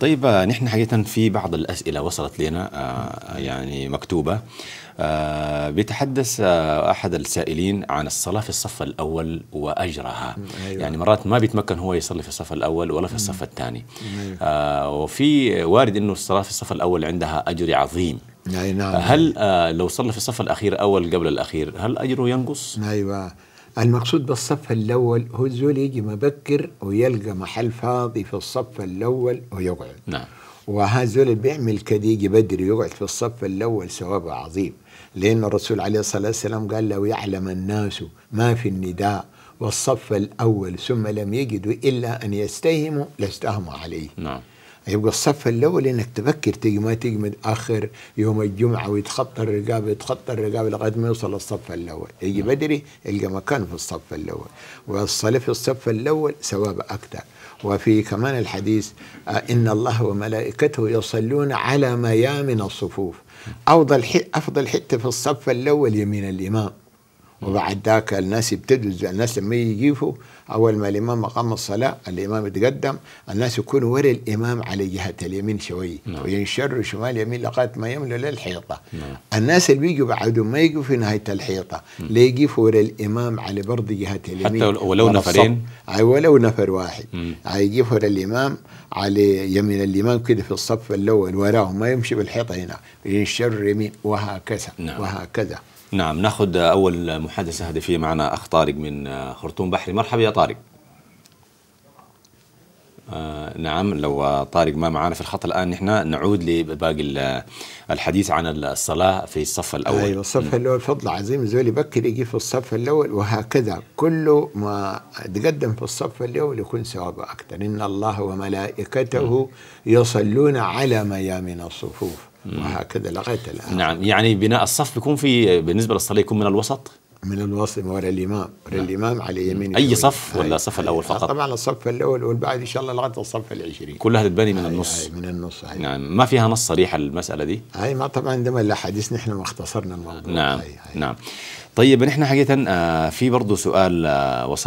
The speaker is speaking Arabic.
طيب آه، نحن حقيقة في بعض الأسئلة وصلت لنا آه، آه، يعني مكتوبة بيتحدث أحد السائلين عن الصلاة في الصف الأول وأجرها أيوة. يعني مرات ما بيتمكن هو يصلي في الصف الأول ولا في الصف الثاني أيوة. وفي وارد أنه الصلاة في الصف الأول عندها أجر عظيم نعم هل لو صلى في الصف الأخير أول قبل الأخير هل أجره ينقص؟ أيوة المقصود بالصف الأول هو الزول يجي مبكر ويلقى محل فاضي في الصف الأول ويقعد نعم وهذول اللي بيعمل كده يجي بدري يقعد في الصف الأول ثوابه عظيم لأن الرسول عليه الصلاة والسلام قال لو يعلم الناس ما في النداء والصف الأول ثم لم يجدوا إلا أن يستهموا لاستهموا عليه نعم يبقى الصف الاول انك تفكر تيجي ما تيجي اخر يوم الجمعه ويتخطى الرقابه يتخطى الرقابه لغايه ما يوصل الصف الاول، يجي نعم. بدري يلقى مكان في الصف الاول، والصلي في الصف الاول ثواب اكثر، وفي كمان الحديث آه، ان الله وملائكته يصلون على ميامن الصفوف، افضل افضل حته في الصف الاول يمين الامام. وبعد ذاك الناس يبتدوا الناس لما يجيفوا اول ما الامام اقام الصلاه الامام يتقدم الناس يكونوا ورا الامام على جهه اليمين شوي نعم. وينشروا شمال يمين لقات ما يملوا للحيطه نعم. الناس اللي بيجوا بعدهم ما يجوا في نهايه الحيطه نعم. لا يقفوا ورا الامام على برضه جهه اليمين حتى ولو نفرين اي ولو نفر واحد يقفوا ورا الامام على يمين الامام كده في الصف الاول وراه ما يمشي بالحيطه هنا ينشر يمين وهكذا نعم. وهكذا نعم ناخذ اول محادثة هدفية معنا أخ طارق من آه، خرطوم بحري مرحبا يا طارق آه نعم لو طارق ما معنا في الخط الآن نحن نعود لباقي آه، الحديث عن الصلاة في الصف الأول أيوة الصف الأول فضل عظيم زولي بكر يجي في الصف الأول وهكذا كل ما تقدم في الصف الأول يكون ثوابه أكثر إن الله وملائكته يصلون على ميامن الصفوف وهكذا لغايه الان نعم يعني بناء الصف بيكون في بالنسبه للصلاه يكون من الوسط من الوسط ورا الامام ورا نعم. الامام على يمين اي صف ولا الصف الاول فقط طبعا الصف الاول والبعد ان شاء الله لغايه الصف العشرين كلها تتبني من النص من النص هاي. نعم ما فيها نص صريح المساله دي هاي ما طبعا عندما الاحاديث نحن ما اختصرنا الموضوع نعم هاي هاي. نعم طيب نحن حقيقه آه، في برضه سؤال آه، وصل